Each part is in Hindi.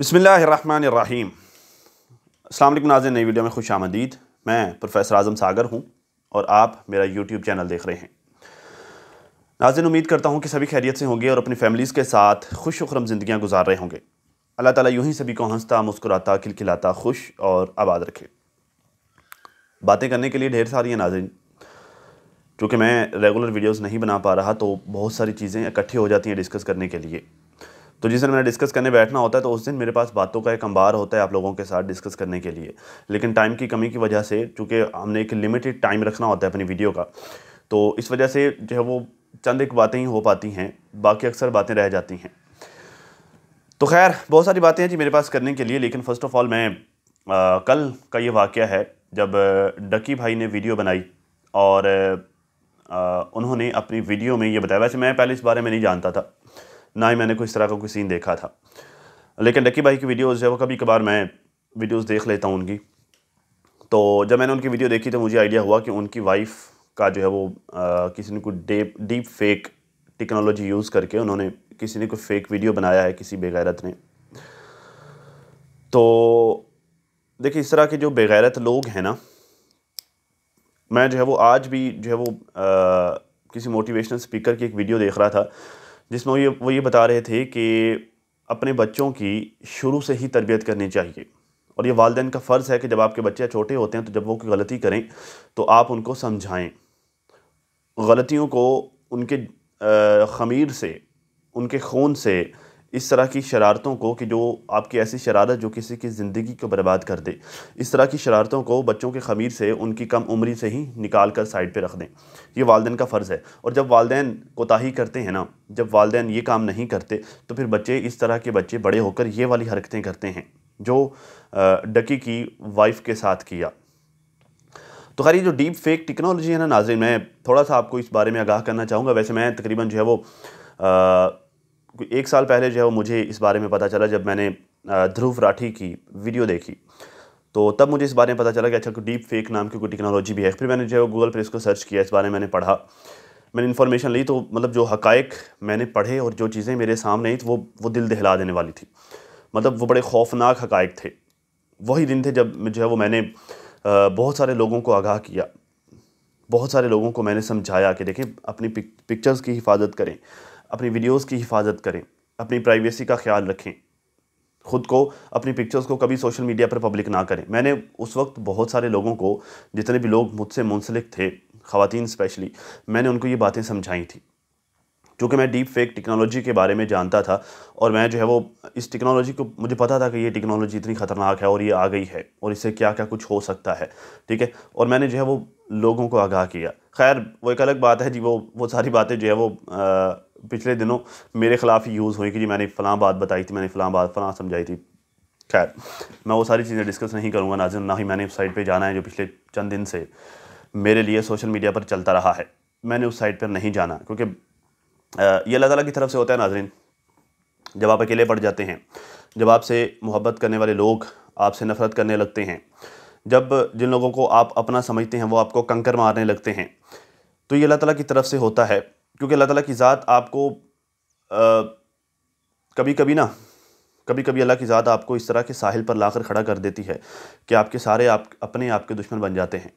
बसमीम अल्लाम नाजन नई वीडियो में खुश आमदीद मैं प्रोफेसर आज़म सागर हूँ और आप मेरा यूट्यूब चैनल देख रहे हैं नाजिन उम्मीद करता हूँ कि सभी खैरियत से होंगे और अपनी फैमिलीज़ के साथ खुश वरम ज़िंदियाँ गुजार रहे होंगे अल्लाह ताला यूँ ही सभी को हंसता मुस्कुराता खिलखिलाता खुश और आबाद रखे बातें करने के लिए ढेर सारी हैं नाजिन चूँकि मैं रेगुलर वीडियोज़ नहीं बना पा रहा तो बहुत सारी चीज़ें इकट्ठी हो जाती हैं डिस्कस करने के लिए तो जिस दिन मैंने डिस्कस करने बैठना होता है तो उस दिन मेरे पास बातों का एक अंबार होता है आप लोगों के साथ डिस्कस करने के लिए लेकिन टाइम की कमी की वजह से चूँकि हमने एक लिमिटेड टाइम रखना होता है अपनी वीडियो का तो इस वजह से जो है वो चंद एक बातें ही हो पाती हैं बाकी अक्सर बातें रह जाती हैं तो खैर बहुत सारी बातें हैं जी मेरे पास करने के लिए लेकिन फ़र्स्ट ऑफ़ ऑल मैं आ, कल का ये वाक़ है जब डकी भाई ने वीडियो बनाई और आ, उन्होंने अपनी वीडियो में ये बताया वैसे मैं पहले इस बारे में नहीं जानता था ना ही मैंने कोई इस तरह का कोई सीन देखा था लेकिन डक्की भाई की वीडियोज़ जो है वो कभी कभार मैं वीडियोज़ देख लेता हूँ उनकी तो जब मैंने उनकी वीडियो देखी तो मुझे आइडिया हुआ कि उनकी वाइफ का जो है वो किसी ने कोई डेप डीप फेक टेक्नोलॉजी यूज़ करके उन्होंने किसी ने कोई फेक वीडियो बनाया है किसी बेगैरत ने तो देखिए इस तरह के जो बेगैरत लोग हैं ना मैं जो है वो आज भी जो है वो आ, किसी मोटिवेशनल स्पीकर की एक वीडियो देख रहा था जिसमें ये वो ये बता रहे थे कि अपने बच्चों की शुरू से ही तरबियत करनी चाहिए और ये वालदेन का फ़र्ज़ है कि जब आपके बच्चे छोटे होते हैं तो जब वो कोई गलती करें तो आप उनको समझाएं गलतियों को उनके ख़मीर से उनके खून से इस तरह की शरारतों को कि जो आपकी ऐसी शरारत जो किसी की ज़िंदगी को बर्बाद कर दे इस तरह की शरारतों को बच्चों के खमीर से उनकी कम उम्री से ही निकाल कर साइड पर रख दें ये वालदेन का फ़र्ज़ है और जब वालदे कोताही करते हैं ना जब वालदेन ये काम नहीं करते तो फिर बच्चे इस तरह के बच्चे बड़े होकर ये वाली हरकतें करते हैं जो डकी की वाइफ के साथ किया तो खैर ये जो डीप फेक टेक्नोलॉजी है ना नाजिन मैं थोड़ा सा आपको इस बारे में आगाह करना चाहूँगा वैसे मैं तकरीबन जो है वो एक साल पहले जो है वो मुझे इस बारे में पता चला जब मैंने ध्रुव राठी की वीडियो देखी तो तब मुझे इस बारे में पता चला कि अच्छा कोई डीप फेक नाम की कोई टेक्नोलॉजी भी है फिर मैंने जो है वो गूगल पर इसको सर्च किया इस बारे में मैंने पढ़ा मैंने इन्फॉर्मेशन ली तो मतलब जो हकायक मैंने पढ़े और जो चीज़ें मेरे सामने आई तो वो वो दिल दहला देने वाली थी मतलब वो बड़े खौफनाक हकायक थे वही दिन थे जब जो है वो मैंने बहुत सारे लोगों को आगाह किया बहुत सारे लोगों को मैंने समझाया कि देखें अपनी पिक, पिक्चर्स की हिफाजत करें अपनी वीडियोस की हिफाजत करें अपनी प्राइवेसी का ख्याल रखें खुद को अपनी पिक्चर्स को कभी सोशल मीडिया पर पब्लिक ना करें मैंने उस वक्त बहुत सारे लोगों को जितने भी लोग मुझसे मुंसलिक थे खातन स्पेशली मैंने उनको ये बातें समझाई थी क्योंकि मैं डीप फेक टेक्नोलॉजी के बारे में जानता था और मैं जो है वो इस टेक्नोलॉजी को मुझे पता था कि ये टेक्नोलॉजी इतनी ख़तरनाक है और ये आ गई है और इससे क्या क्या कुछ हो सकता है ठीक है और मैंने जो है वो लोगों को आगाह किया खैर वो एक अलग बात है जी वो वो सारी बातें जो है वो आ, पिछले दिनों मेरे ख़िलाफ़ ही यूज़ हुई कि जी मैंने फ़लाँ बात बताई थी मैंने फ़लाँ बात फ़लाँ समझाई थी खैर मैं वो सारी चीज़ें डिस्कस नहीं करूँगा नाजिन ना ही मैंने उस साइड पर जाना है जो पिछले चंद दिन से मेरे लिए सोशल मीडिया पर चलता रहा है मैंने उस साइट पर नहीं जाना क्योंकि ये अल्लाह ताला की तरफ से होता है नाजरीन जब आप अकेले पड़ जाते हैं जब आपसे मोहब्बत करने वाले लोग आपसे नफ़रत करने लगते हैं जब जिन लोगों को आप अपना समझते हैं वो आपको कंकर मारने लगते हैं तो ये अल्लाह ताला की तरफ से होता है क्योंकि अल्लाह ताला की ज़ात आपको आ, कभी कभी ना कभी कभी अल्लाह की ज़ात आपको इस तरह के साहिल पर लाकर खड़ा कर देती है कि आपके सारे आप अपने आप के दुश्मन बन जाते हैं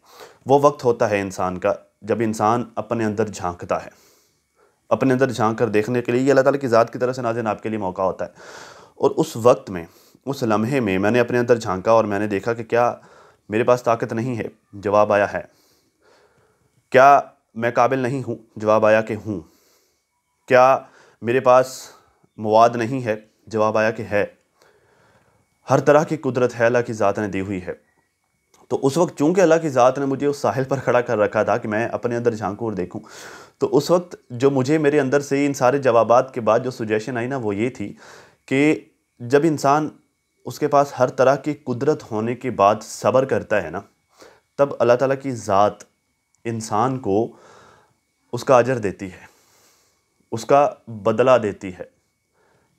वो वक्त होता है इंसान का जब इंसान अपने अंदर झांकता है अपने अंदर झांक कर देखने के लिए ये अल्लाह ताला की ज़ात की तरह से नाजिन आपके लिए मौका होता है और उस वक्त में उस लम्हे में मैंने अपने अंदर झांका और मैंने देखा कि क्या मेरे पास ताकत नहीं है जवाब आया है क्या मैं काबिल नहीं हूँ जवाब आया कि हूँ क्या मेरे पास मवाद नहीं है जवाब आया कि है हर तरह की कुदरत है अल्लाह की ज़ात ने दी हुई है तो उस वक्त चूँकि अल्लाह की ज़ात ने मुझे उस साहिल पर खड़ा कर रखा था कि मैं अपने अंदर झांकूँ और देखूँ तो उस वक्त जो मुझे मेरे अंदर से इन सारे जवाब के बाद जो सुजेशन आई ना वो ये थी कि जब इंसान उसके पास हर तरह की कुदरत होने के बाद सब्र करता है ना तब अल्लाह ताला की ज़ात इंसान को उसका अजर देती है उसका बदला देती है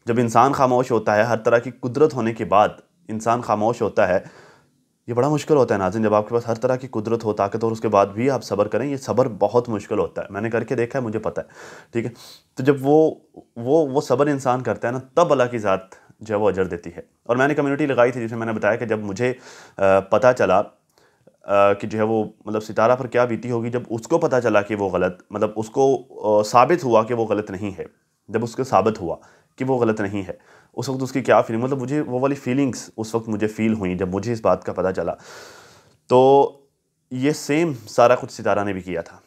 जब इंसान खामोश होता है हर तरह की कुदरत होने के बाद इंसान खामोश होता है ये बड़ा मुश्किल होता है नाजिन जब आपके पास हर तरह की कुदरत हो ताकत और उसके बाद भी आप सब्र करें ये सब्र बहुत मुश्किल होता है मैंने करके देखा है मुझे पता है ठीक है तो जब वो वो वो सब्र इंसान करता है ना तब अल्लाह की ज़ात जो है वो अजर देती है और मैंने कम्युनिटी लगाई थी जिसमें मैंने बताया कि जब मुझे पता चला कि जो है वो मतलब सितारा पर क्या बीती होगी जब उसको पता चला कि वो गलत मतलब उसको साबित हुआ कि वो गलत नहीं है जब उसको साबित हुआ कि वो गलत नहीं है उस वक्त उसकी क्या फीलिंग मतलब मुझे वो वाली फीलिंग्स उस वक्त मुझे फ़ील हुई जब मुझे इस बात का पता चला तो ये सेम सारा कुछ सितारा ने भी किया था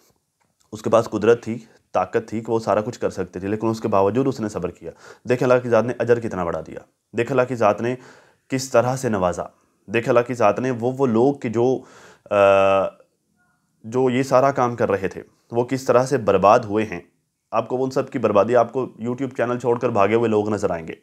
उसके पास कुदरत थी ताकत थी कि वो सारा कुछ कर सकते थे लेकिन उसके बावजूद उसने सब्र किया देखे अल्लाह की ज़ात ने अजर कितना बढ़ा दिया देखे अल्लाह की ज़ात ने किस तरह से नवाजा देखे अल्लाह की ज़ात ने वो वो लोग कि जो जो ये सारा काम कर रहे थे वो किस तरह से बर्बाद हुए हैं आपको उन सब की बर्बादी आपको यूट्यूब चैनल छोड़कर भागे हुए लोग नज़र आएंगे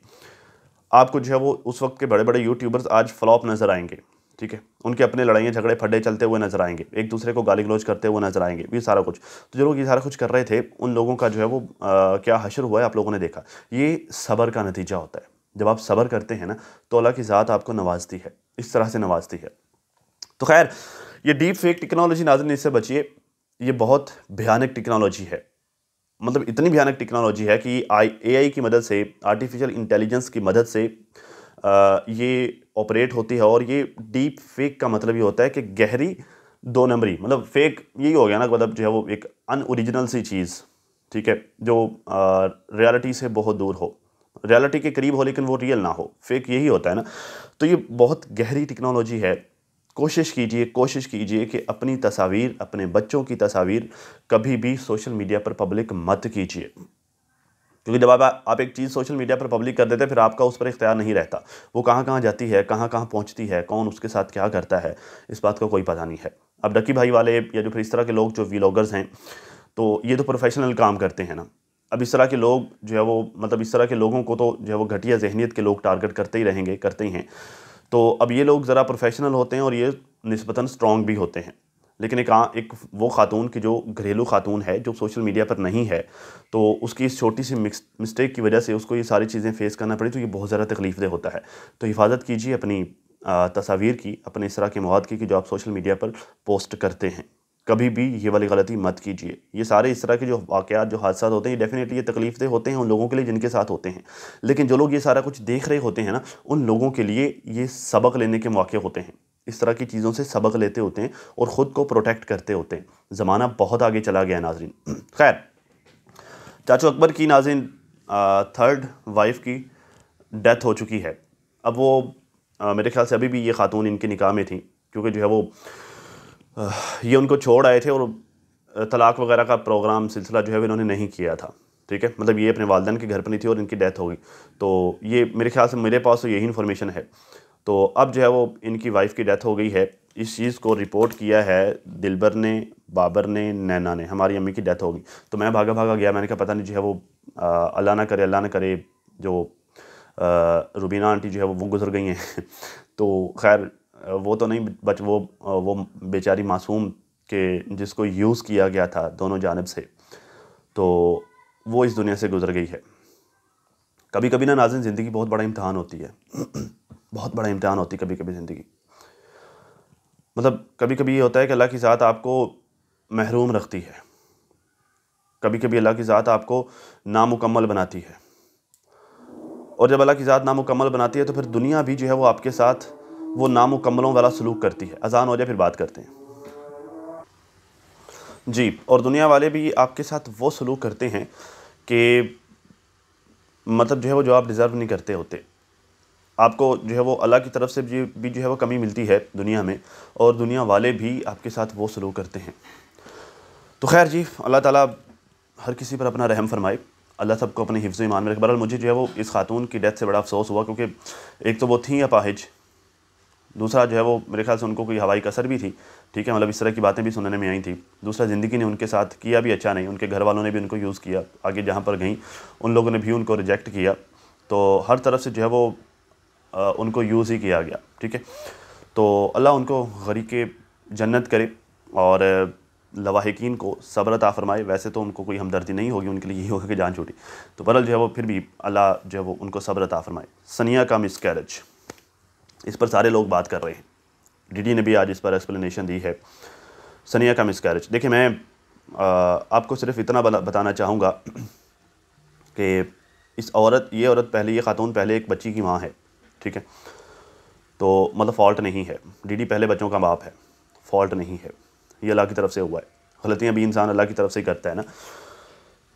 आपको जो है वो उस वक्त के बड़े बड़े यूट्यूबर्स आज फ्लॉप नज़र आएंगे ठीक है उनके अपने लड़ाइयाँ झगड़े फड्डे चलते हुए नजर आएंगे एक दूसरे को गाली गलोज करते हुए नजर आएंगे ये सारा कुछ तो जो लोग ये सारा कुछ कर रहे थे उन लोगों का जो है वो आ, क्या हशर हुआ है आप लोगों ने देखा ये सबर का नतीजा होता है जब आप सबर करते हैं ना तो अल्लाह की ज़ात आपको नवाजती है इस तरह से नवाजती है तो खैर ये डीप फेक टेक्नोलॉजी नाजन इससे बचिए ये बहुत भयानक टेक्नोलॉजी है मतलब इतनी भयानक टेक्नोलॉजी है कि आई आई की मदद से आर्टिफिशियल इंटेलिजेंस की मदद से आ, ये ऑपरेट होती है और ये डीप फेक का मतलब ये होता है कि गहरी दो नंबरी मतलब फेक यही हो गया ना मतलब जो है वो एक अनओरिजिनल सी चीज़ ठीक है जो रियलिटी से बहुत दूर हो रियलिटी के करीब हो लेकिन वो रियल ना हो फेक यही होता है ना तो ये बहुत गहरी टेक्नोलॉजी है कोशिश कीजिए कोशिश कीजिए कि अपनी तस्वीर अपने बच्चों की तस्वीर कभी भी सोशल मीडिया पर पब्लिक मत कीजिए क्योंकि जब आप एक चीज़ सोशल मीडिया पर पब्लिक कर देते हैं फिर आपका उस पर इख्तियार नहीं रहता वो कहाँ कहाँ जाती है कहाँ कहाँ पहुँचती है कौन उसके साथ क्या करता है इस बात का कोई पता नहीं है अब डकी भाई वाले या जो फिर इस तरह के लोग जो व्लॉगर्स हैं तो ये तो प्रोफेशनल काम करते हैं ना अब इस तरह के लोग जो है वो मतलब इस तरह के लोगों को तो जो है वो घटिया जहनीत के लोग टारगेट करते ही रहेंगे करते ही हैं तो अब ये लोग ज़रा प्रोफेशनल होते हैं और ये नस्बता स्ट्रॉन्ग भी होते हैं लेकिन एक आ, एक वो खातून की जो घरेलू खातून है जो सोशल मीडिया पर नहीं है तो उसकी इस छोटी सी मिस्टेक की वजह से उसको ये सारी चीज़ें फेस करना पड़ी तो ये बहुत ज़्यादा तकलीफ दे होता है तो हिफाजत कीजिए अपनी तस्वीर की अपने इस तरह के मवाद की कि जो आप सोशल मीडिया पर पोस्ट करते हैं कभी भी ये वाली गलती मत कीजिए ये सारे इस तरह के जो वाक़ात जो हादसा होते हैं डेफिनेटली ये तकलीफ दे होते हैं उन लोगों के लिए जिनके साथ होते हैं लेकिन जो लोग ये सारा कुछ देख रहे होते हैं ना उन लोगों के लिए ये सबक लेने के मौके होते हैं इस तरह की चीज़ों से सबक लेते होते हैं और ख़ुद को प्रोटेक्ट करते होते हैं ज़माना बहुत आगे चला गया नाजरीन खैर चाचू अकबर की नाजिन थर्ड वाइफ की डेथ हो चुकी है अब वो आ, मेरे ख्याल से अभी भी ये खातून इनके निकाह में थी क्योंकि जो है वो ये उनको छोड़ आए थे और तलाक़ वगैरह का प्रोग्राम सिलसिला जो है इन्होंने नहीं किया था ठीक है मतलब ये अपने वालदेन के घर पर नहीं थी और इनकी डेथ हो गई तो ये मेरे ख्याल से मेरे पास तो यही इन्फॉर्मेशन है तो अब जो है वो इनकी वाइफ़ की डेथ हो गई है इस चीज़ को रिपोर्ट किया है दिलबर ने बाबर ने नैना ने हमारी अम्मी की डेथ हो गई तो मैं भागा भागा गया मैंने कहा पता नहीं जो है वो अल्लाह ना करे अल्लाह ना करे जो रुबीना आंटी जो है वो वो गुज़र गई हैं तो खैर वो तो नहीं बच वो वो बेचारी मासूम के जिसको यूज़ किया गया था दोनों जानब से तो वो इस दुनिया से गुजर गई है कभी कभी ना नाजिन ज़िंदगी बहुत बड़ा इम्तहान होती है बहुत बड़ा इम्तहान होती है कभी कभी ज़िंदगी मतलब कभी कभी ये होता है कि अल्लाह की ज़ात आपको महरूम रखती है कभी कभी अल्लाह की ज़ात आपको नामुकम्मल बनाती है और जब अल्लाह की ज़ात नामुकम्मल बनाती है तो फिर दुनिया भी जो है वो आपके साथ वो नामुकम्मलों वाला सलूक करती है अजान हो जाए फिर बात करते हैं जी और दुनिया वाले भी आपके साथ वो सलूक करते हैं कि मतलब जो है वो जो आप डिज़र्व नहीं करते होते आपको जो है वो अल्लाह की तरफ से भी जो है वो कमी मिलती है दुनिया में और दुनिया वाले भी आपके साथ वो सलूक करते हैं तो खैर जी अल्लाह ताला हर किसी पर अपना रहम फरमाए अल्लाह सबको अपने हिफ्ज़ ईमान में रखे बहरहाल मुझे जो है वो इस खातून की डेथ से बड़ा अफसोस हुआ क्योंकि एक तो वो थी अपाहिज दूसरा जो है वो मेरे ख्याल से उनको कोई हवाई कसर भी थी ठीक है मतलब इस तरह की बातें भी सुनने में आई थी दूसरा ज़िंदगी ने उनके साथ किया भी अच्छा नहीं उनके घर वालों ने भी उनको यूज़ किया आगे जहाँ पर गई उन लोगों ने भी उनको रिजेक्ट किया तो हर तरफ से जो है वो उनको यूज़ ही किया गया ठीक है तो अल्लाह उनको गरीब के जन्नत करे और लवाहिकीन को सब्रता फरमाए वैसे तो उनको कोई हमदर्दी नहीं होगी उनके लिए यही होगा कि जान छूटी तो बरल जो है वो फिर भी अल्लाह जो है वो उनको सब्रता फरमाए सनिया का मिसकैरेज इस पर सारे लोग बात कर रहे हैं डीडी ने भी आज इस पर एक्सप्लेनेशन दी है सनिया का मिसकैरेज देखिए मैं आ, आपको सिर्फ इतना बताना चाहूँगा कि इस औरत ये औरत पहले ये खातून पहले एक बच्ची की माँ है ठीक है तो मतलब फॉल्ट नहीं है डीडी पहले बच्चों का बाप है फॉल्ट नहीं है ये अल्लाह की तरफ से हुआ है गलतियाँ भी इंसान अल्लाह की तरफ से ही करता है ना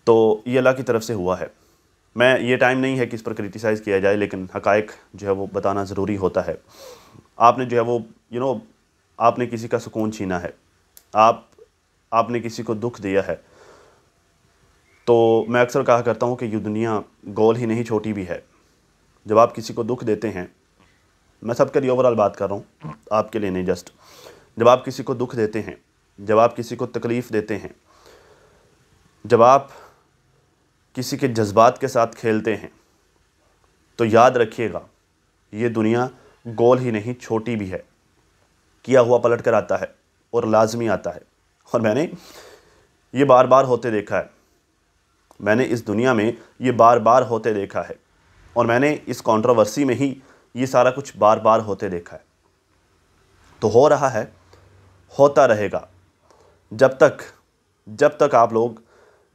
तो ये अल्लाह की तरफ से हुआ है मैं ये टाइम नहीं है कि इस पर क्रिटिसाइज़ किया जाए लेकिन हकायक जो है वो बताना ज़रूरी होता है आपने जो है वो यू you नो know, आपने किसी का सुकून छीना है आप आपने किसी को दुख दिया है तो मैं अक्सर कहा करता हूँ कि ये दुनिया गोल ही नहीं छोटी भी है जब आप किसी को दुख देते हैं मैं सबके लिए ओवरऑल बात कर रहा हूँ आपके लिए नहीं जस्ट जब आप किसी को दुख देते हैं जब आप किसी को तकलीफ़ देते हैं जब आप किसी के जज्बात के साथ खेलते हैं तो याद रखिएगा ये दुनिया गोल ही नहीं छोटी भी है किया हुआ पलट कर आता है और लाजमी आता है और मैंने ये बार बार होते देखा है मैंने इस दुनिया में ये बार बार होते देखा है और मैंने इस कंट्रोवर्सी में ही ये सारा कुछ बार बार होते देखा है तो हो रहा है होता रहेगा जब तक जब तक आप लोग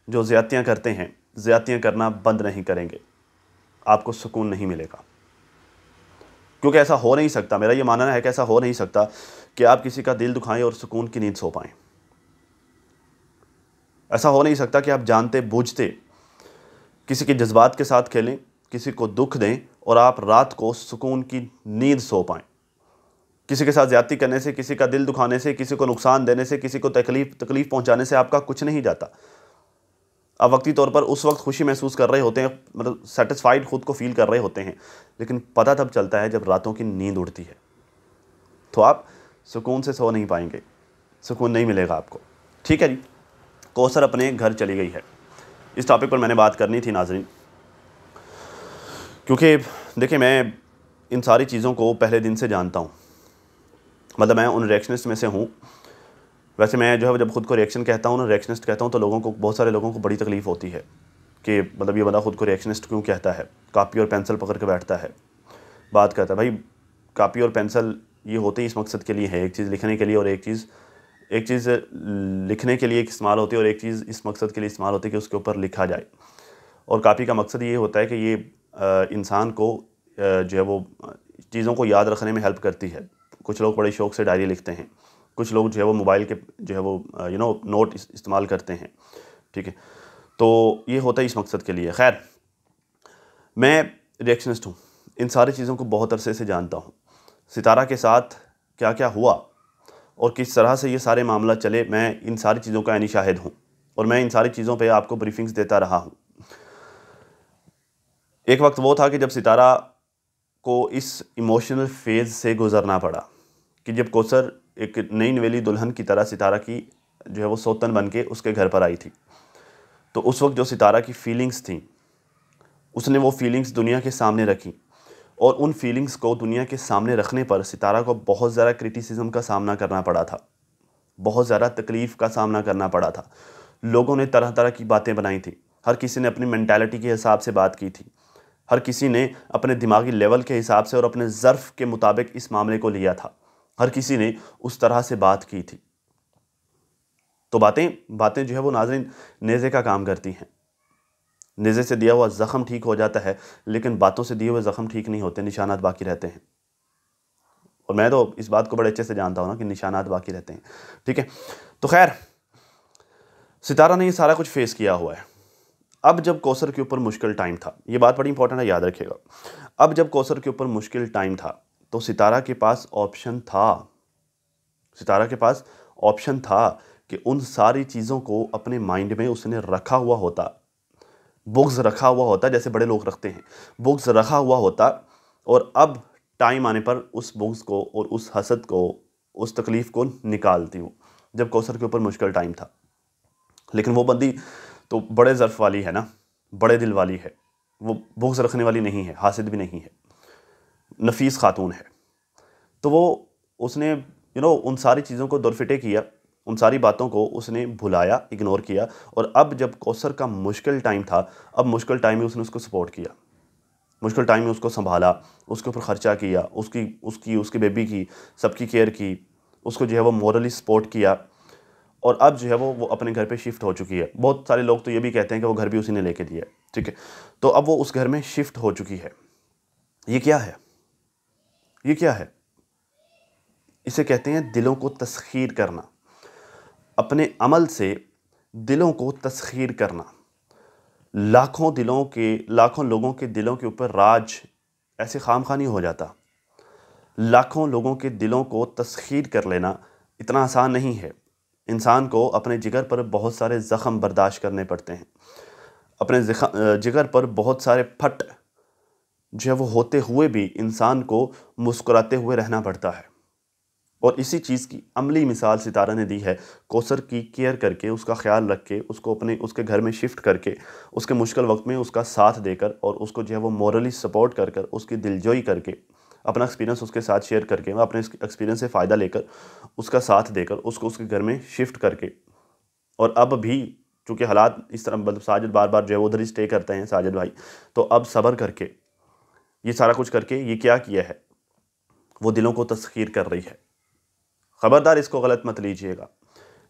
जो ज़्यादतियाँ करते हैं ज़्यादतियाँ करना बंद नहीं करेंगे आपको सुकून नहीं मिलेगा क्योंकि ऐसा हो नहीं सकता मेरा ये मानना है कि ऐसा हो नहीं सकता कि आप किसी का दिल दुखाएं और सुकून की नींद सो पाएं ऐसा हो नहीं सकता कि आप जानते बूझते किसी के जज्बात के साथ खेलें किसी को दुख दें और आप रात को सुकून की नींद सो पाएं किसी के साथ ज़्यादती करने से किसी का दिल दुखाने से किसी को नुकसान देने से किसी को तकलीफ तकलीफ़ पहुंचाने से आपका कुछ नहीं जाता अब वक्ती तौर पर उस वक्त खुशी महसूस कर रहे होते हैं मतलब सेटिस्फाइड खुद को फील कर रहे होते हैं लेकिन पता तब चलता है जब रातों की नींद उड़ती है तो आप सुकून से सो नहीं पाएंगे सुकून नहीं मिलेगा आपको ठीक है जी कौसर अपने घर चली गई है इस टॉपिक पर मैंने बात करनी थी नाजरीन क्योंकि देखिए मैं इन सारी चीज़ों को पहले दिन से जानता हूँ मतलब मैं उन रिएक्शनिस्ट में से हूँ वैसे मैं जो है जब खुद को रिएक्शन कहता हूँ ना रिएक्शनिस्ट कहता हूँ तो लोगों को बहुत सारे लोगों को बड़ी तकलीफ़ होती है कि मतलब ये बंदा खुद को रिएक्शनिस्ट क्यों कहता है कापी और पेंसिल पकड़ के बैठता है बात करता है भाई कापी और पेंसिल ये होते ही इस मकसद के लिए है एक चीज़ लिखने के लिए और एक चीज़ एक चीज़ लिखने के लिए इस्तेमाल होती है और एक चीज़ इस मकसद के लिए इस्तेमाल होती है कि उसके ऊपर लिखा जाए और कापी का मकसद ये होता है कि ये इंसान को जो है वो चीज़ों को याद रखने में हेल्प करती है कुछ लोग बड़े शौक से डायरी लिखते हैं कुछ लोग जो है वो मोबाइल के जो है वो यू नो नोट इस्तेमाल करते हैं ठीक है तो ये होता है इस मकसद के लिए खैर मैं रिएक्शनिस्ट हूँ इन सारी चीज़ों को बहुत अरसे से जानता हूँ सितारा के साथ क्या क्या हुआ और किस तरह से ये सारे मामला चले मैं इन सारी चीज़ों का यानी शाहिद हूँ और मैं इन सारी चीज़ों पे आपको ब्रीफिंग्स देता रहा हूँ एक वक्त वो था कि जब सितारा को इस इमोशनल फेज़ से गुज़रना पड़ा कि जब कोसर एक नई नवेली दुल्हन की तरह सितारा की जो है वो सोतन बन के उसके घर पर आई थी तो उस वक्त जो सितारा की फीलिंग्स थी उसने वो फीलिंग्स दुनिया के सामने रखी और उन फीलिंग्स को दुनिया के सामने रखने पर सितारा को बहुत ज़्यादा क्रिटिसिज्म का सामना करना पड़ा था बहुत ज़्यादा तकलीफ़ का सामना करना पड़ा था लोगों ने तरह तरह की बातें बनाई थी हर किसी ने अपनी मैंटेलिटी के हिसाब से बात की थी हर किसी ने अपने दिमागी लेवल के हिसाब से और अपने ज़र्फ़ के मुताबिक इस मामले को लिया था हर किसी ने उस तरह से बात की थी तो बातें बातें जो है वो नाजरीन नेज़े का काम करती हैं नेज़े से दिया हुआ ज़ख़म ठीक हो जाता है लेकिन बातों से दिए हुए ज़ख़म ठीक नहीं होते निशानात बाकी रहते हैं और मैं तो इस बात को बड़े अच्छे से जानता हूँ ना कि निशानात बाकी रहते हैं ठीक है तो खैर सितारा ने ये सारा कुछ फेस किया हुआ है अब जब कौसर के ऊपर मुश्किल टाइम था ये बात बड़ी इंपॉर्टेंट है याद रखिएगा अब जब कौसर के ऊपर मुश्किल टाइम था तो सितारा के पास ऑप्शन था सितारा के पास ऑप्शन था कि उन सारी चीज़ों को अपने माइंड में उसने रखा हुआ होता बुक्स रखा हुआ होता जैसे बड़े लोग रखते हैं बुक्स रखा हुआ होता और अब टाइम आने पर उस बुक्स को और उस हसद को उस तकलीफ़ को निकालती हूँ जब कौसर के ऊपर मुश्किल टाइम था लेकिन वो बंदी तो बड़े ज़र्फ़ वाली है ना बड़े दिल वाली है वो बुक्स रखने वाली नहीं है हासिल भी नहीं है नफीस ख़ातून है तो वो उसने यू नो उन सारी चीज़ों को दुरफिटे किया उन सारी बातों को उसने भुलाया इग्नोर किया और अब जब कौसर का मुश्किल टाइम था अब मुश्किल टाइम में उसने उसको सपोर्ट किया मुश्किल टाइम में उसको संभाला उसके ऊपर ख़र्चा किया उसकी उसकी उसके बेबी की सबकी केयर की उसको जो है वो मॉरली सपोर्ट किया और अब जो है वो वो अपने घर पे शिफ्ट हो चुकी है बहुत सारे लोग तो ये भी कहते हैं कि वो घर भी उसी ने लेके दिया ठीक है तो अब वो उस घर में शिफ्ट हो चुकी है ये क्या है ये क्या है इसे कहते हैं दिलों को तस्खीर करना अपने अमल से दिलों को तस्खीर करना लाखों दिलों के लाखों लोगों के दिलों के ऊपर राज ऐसे खाम खानी हो जाता लाखों लोगों के दिलों को तस्खीर कर लेना इतना आसान नहीं है इंसान को अपने जिगर पर बहुत सारे ज़ख़म बर्दाश्त करने पड़ते हैं अपने जिगर पर बहुत सारे फट जो है वो होते हुए भी इंसान को मुस्कुराते हुए रहना पड़ता है और इसी चीज़ की अमली मिसाल सितारा ने दी है कोसर की केयर करके उसका ख्याल रख के उसको अपने उसके घर में शिफ्ट करके उसके मुश्किल वक्त में उसका साथ देकर और उसको जो है वो मॉरली सपोर्ट कर कर उसकी दिलजोई करके अपना एक्सपीरियंस उसके साथ शेयर करके अपने एक्सपीरियंस से फ़ायदा लेकर उसका साथ देकर उसको उसके घर में शिफ्ट करके और अब भी चूँकि हालात इस तरह मतलब साजिद बार बार जो है वो उधर ही स्टे करते हैं साजिद भाई तो अब सब्र करके ये सारा कुछ करके ये क्या किया है वो दिलों को तस्खीर कर रही है ख़बरदार इसको गलत मत लीजिएगा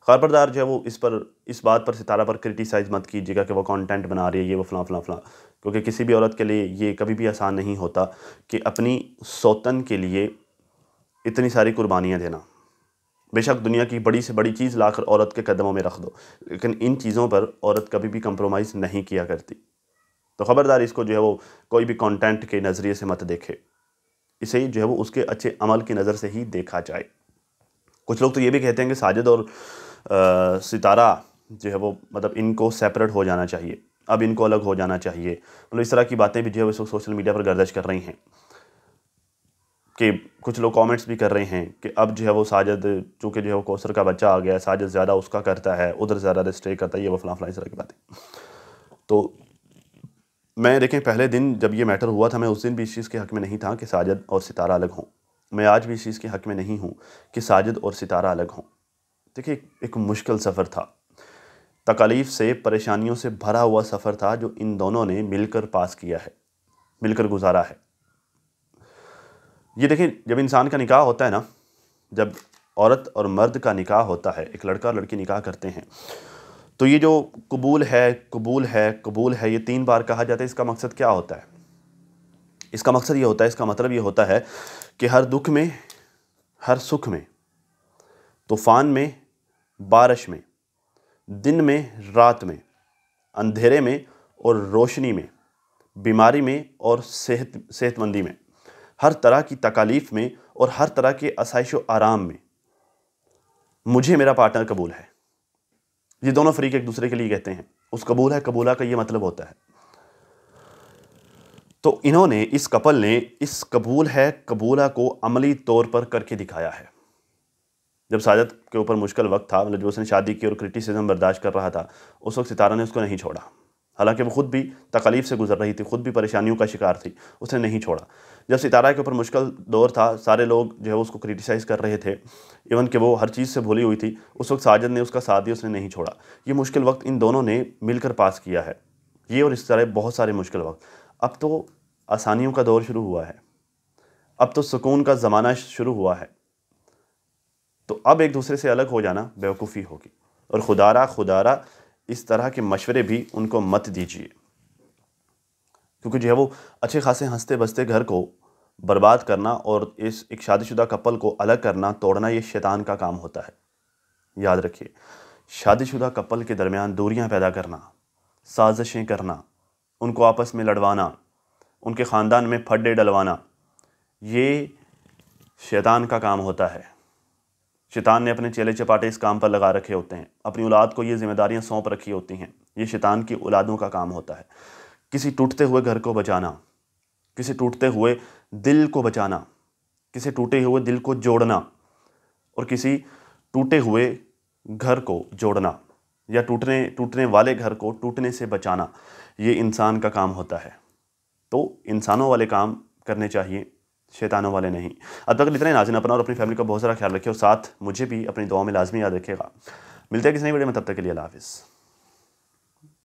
खबरदार जो है वो इस पर इस बात पर सितारा पर क्रिटिसाइज़ मत कीजिएगा कि वो कंटेंट बना रही है ये वो फलां फलां फलां क्योंकि किसी भी औरत के लिए ये कभी भी आसान नहीं होता कि अपनी सौतन के लिए इतनी सारी कुर्बानियाँ देना बेशक दुनिया की बड़ी से बड़ी चीज़ लाकर औरत के कदमों में रख दो लेकिन इन चीज़ों पर औरत कभी भी कंप्रोमाइज़ नहीं किया करती तो ख़बरदार इसको जो है वो कोई भी कंटेंट के नज़रिए से मत देखे इसे जो है वो उसके अच्छे अमल की नज़र से ही देखा जाए कुछ लोग तो ये भी कहते हैं कि साजिद और आ, सितारा जो है वो मतलब इनको सेपरेट हो जाना चाहिए अब इनको अलग हो जाना चाहिए मतलब इस तरह की बातें भी जो है वो सोशल मीडिया पर गर्दश कर रही हैं कि कुछ लोग कमेंट्स भी कर रहे हैं कि अब जो है वो साजिद चूँकि जो है वो कौसर का बच्चा आ गया है साजिद ज़्यादा उसका करता है उधर ज़्यादा स्टे करता है ये वो फलाफला इस तरह की बातें तो मैं देखें पहले दिन जब ये मैटर हुआ था मैं उस दिन भी इस चीज़ के हक़ में नहीं था कि साजद और सितारा अलग हों मैं आज भी इस चीज़ के हक़ में नहीं हूँ कि साजद और सितारा अलग हों देखिए एक मुश्किल सफ़र था तकालीफ से परेशानियों से भरा हुआ सफ़र था जो इन दोनों ने मिलकर पास किया है मिलकर गुजारा है ये देखें जब इंसान का निकाह होता है ना जब औरत और मर्द का निकाह होता है एक लड़का और लड़की निकाह करते हैं तो ये जो कबूल है कबूल है कबूल है ये तीन बार कहा जाता है इसका मकसद क्या होता है इसका मकसद ये होता है इसका मतलब ये होता है कि हर दुख में हर सुख में तूफ़ान में बारिश में दिन में रात में अंधेरे में और रोशनी में बीमारी में और सेहत सेहतमंदी में हर तरह की तकालीफ़ में और हर तरह के आसाइश आराम में मुझे मेरा पार्टनर कबूल है ये दोनों फरीक एक दूसरे के लिए कहते हैं उस कबूल है कबूला का ये मतलब होता है तो इन्होंने इस कपल ने इस कबूल है कबूला को अमली तौर पर करके दिखाया है जब साजद के ऊपर मुश्किल वक्त था मतलब जो उसने शादी की और क्रिटिसिज्म बर्दाश्त कर रहा था उस वक्त सितारा ने उसको नहीं छोड़ा हालांकि वो ख़ुद भी तकलीफ़ से गुजर रही थी ख़ुद भी परेशानियों का शिकार थी उसने नहीं छोड़ा जब सितारा के ऊपर मुश्किल दौर था सारे लोग जो है उसको क्रिटिसाइज़ कर रहे थे इवन कि वो हर चीज़ से भूली हुई थी उस वक्त साजद ने उसका साथ दिया उसने नहीं छोड़ा ये मुश्किल वक्त इन दोनों ने मिलकर पास किया है ये और इस तरह बहुत सारे मुश्किल वक्त अब तो आसानियों का दौर शुरू हुआ है अब तो सुकून का ज़माना शुरू हुआ है तो अब एक दूसरे से अलग हो जाना बेवकूफ़ी होगी और खुदारा खुदारा इस तरह के मशवरे भी उनको मत दीजिए क्योंकि जो है वो अच्छे खासे हंसते बसते घर को बर्बाद करना और इस एक शादीशुदा कपल को अलग करना तोड़ना ये शैतान का काम होता है याद रखिए शादीशुदा कपल के दरमियान दूरियां पैदा करना साजिशें करना उनको आपस में लड़वाना उनके ख़ानदान में फड्डे डलवाना ये शैतान का काम होता है शैतान ने अपने चेले चपाटे इस काम पर लगा रखे होते हैं अपनी औलाद को ये जिम्मेदारियाँ सौंप रखी होती हैं ये शैतान की औलादों का काम होता है किसी टूटते हुए घर को बचाना किसी टूटते हुए दिल को बचाना किसी टूटे हुए दिल को जोड़ना और किसी टूटे हुए घर को जोड़ना या टूटने टूटने वाले घर को टूटने से बचाना ये इंसान का काम होता है तो इंसानों वाले काम करने चाहिए शैतानों वाले नहीं अब तक इतने नाजिन अपना और अपनी फैमिली का बहुत सारा ख्याल रखे और साथ मुझे भी अपनी दुआ में लाजमी याद रखेगा मिलते हैं किसी नहीं वीडियो में तब तक के लिए हाफिज़